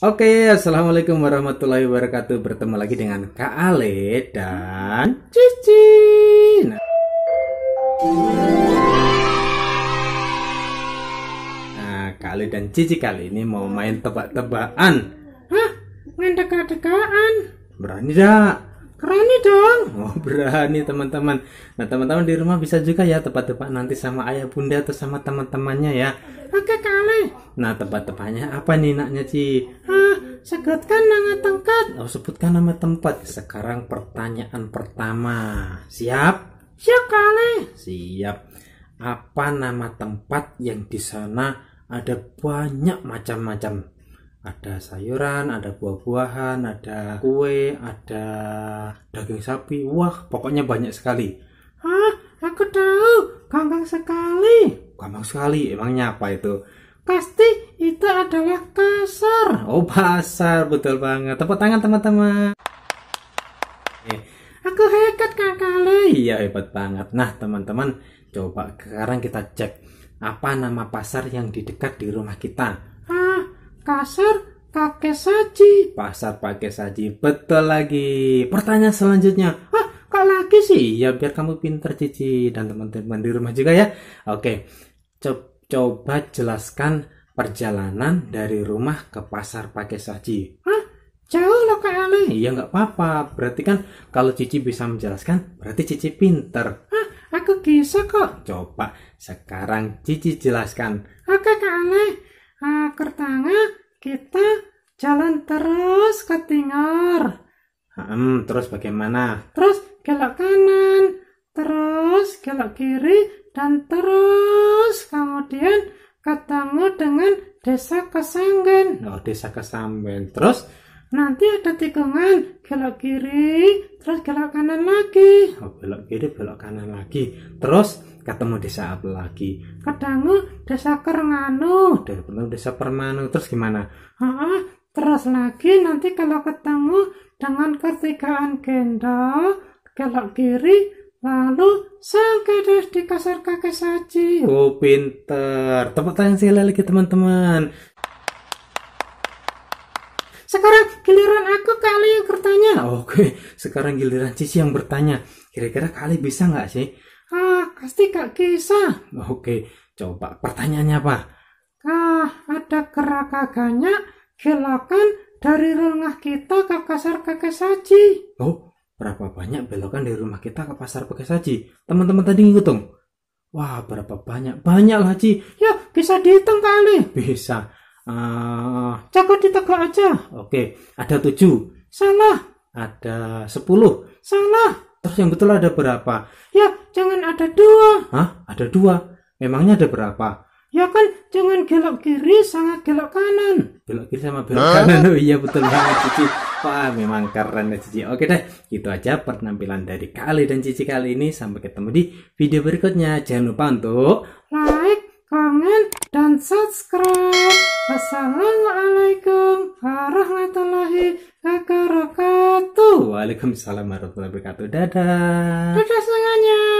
Oke, okay, assalamualaikum warahmatullahi wabarakatuh. Bertemu lagi dengan Kak Ale dan Cici. Nah. nah. Kak Ale dan Cici kali ini mau main tebak-tebakan. Hah? Main teka-tekaan? Berani dah? berani dong oh, berani teman-teman nah teman-teman di rumah bisa juga ya tepat-tepat nanti sama ayah bunda atau sama teman-temannya ya oke kali nah tepat tempatnya apa nih naknya Ci ah sebutkan nama tempat oh sebutkan nama tempat sekarang pertanyaan pertama siap siap kali siap apa nama tempat yang di sana ada banyak macam-macam ada sayuran, ada buah-buahan, ada kue, ada daging sapi. Wah, pokoknya banyak sekali. Hah? aku tahu, gampang sekali. Gampang sekali, emangnya apa itu? Pasti itu adalah pasar. Oh, pasar, betul banget. Tepuk tangan teman-teman. Eh, aku hebat kali. Iya, hebat banget. Nah, teman-teman, coba sekarang kita cek apa nama pasar yang di dekat di rumah kita. Kasar pakai saji. Pasar pakai saji. Betul lagi. Pertanyaan selanjutnya. Ah, kok lagi sih? Ya biar kamu pinter Cici dan teman-teman di rumah juga ya. Oke. coba jelaskan perjalanan dari rumah ke pasar pakai saji. Hah? Jauh loh Kak Ale. Iya nggak apa-apa. Berarti kan kalau Cici bisa menjelaskan, berarti Cici pinter. Hah? Aku bisa kok. Coba sekarang Cici jelaskan. Oke Kak Ale kertanga kita jalan terus ke timur Hmm, terus bagaimana? Terus belok kanan, terus belok kiri, dan terus kemudian ketemu dengan desa Kesanggen. Oh, desa Kesanggen. Terus nanti ada tikungan, belok kiri, terus belok kanan lagi. Oh, belok kiri, belok kanan lagi. Terus ketemu desa apa lagi kadang oh, desa kermanu dari ketemu desa permanu terus gimana ah terus lagi nanti kalau ketemu dengan ketigaan gendal kelok kiri lalu sangkai terus di kasar kakek saji oh pinter tepuk tangan sekali lagi teman-teman sekarang giliran aku kali yang bertanya oke sekarang giliran cici yang bertanya kira-kira kali bisa nggak sih ah pasti Kak kisah Oke, coba pertanyaannya apa Kah ada kerakaganya gelakan dari rumah kita ke pasar kakek saji. Oh, berapa banyak belokan dari rumah kita ke pasar kakek saji? Teman-teman tadi ngitung. Wah, berapa banyak? Banyak lah, Ci. Ya, bisa dihitung kali. Bisa. Uh, ah. cakap di aja. Oke, ada tujuh. Salah. Ada sepuluh. Salah. Terus yang betul ada berapa? Ya, jangan ada dua. Hah? Ada dua? Memangnya ada berapa? Ya kan, jangan gelok kiri sangat gelok kanan. Gelok kiri sama belok kanan. Oh iya betul banget Cici. Wah, memang keren ya Cici. Oke deh, itu aja penampilan dari Kali dan Cici kali ini. Sampai ketemu di video berikutnya. Jangan lupa untuk like, comment, dan subscribe. Assalamualaikum warahmatullahi wabarakatuh. Waalaikumsalam warahmatullahi wabarakatuh. Dadah. Dadah semuanya.